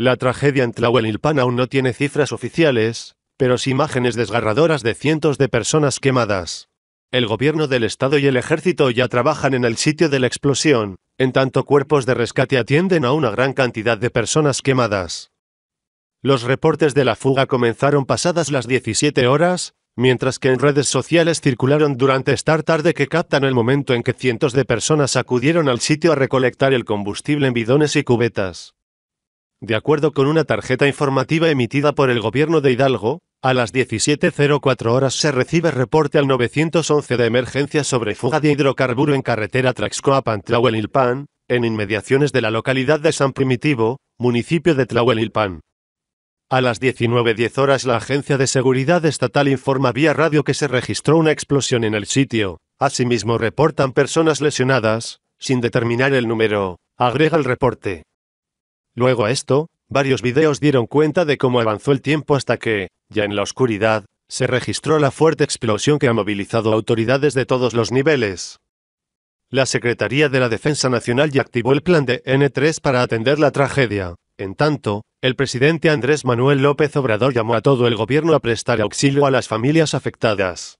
La tragedia en Tlahuelilpan aún no tiene cifras oficiales, pero sí imágenes desgarradoras de cientos de personas quemadas. El gobierno del estado y el ejército ya trabajan en el sitio de la explosión, en tanto cuerpos de rescate atienden a una gran cantidad de personas quemadas. Los reportes de la fuga comenzaron pasadas las 17 horas, mientras que en redes sociales circularon durante esta tarde que captan el momento en que cientos de personas acudieron al sitio a recolectar el combustible en bidones y cubetas. De acuerdo con una tarjeta informativa emitida por el gobierno de Hidalgo, a las 17.04 horas se recibe reporte al 911 de emergencia sobre fuga de hidrocarburo en carretera Traxcoapan Tlahuelilpan, en inmediaciones de la localidad de San Primitivo, municipio de Tlahuelilpan. A las 19.10 horas la Agencia de Seguridad Estatal informa vía radio que se registró una explosión en el sitio. Asimismo reportan personas lesionadas, sin determinar el número, agrega el reporte. Luego a esto, varios videos dieron cuenta de cómo avanzó el tiempo hasta que, ya en la oscuridad, se registró la fuerte explosión que ha movilizado autoridades de todos los niveles. La Secretaría de la Defensa Nacional ya activó el plan de N3 para atender la tragedia. En tanto, el presidente Andrés Manuel López Obrador llamó a todo el gobierno a prestar auxilio a las familias afectadas.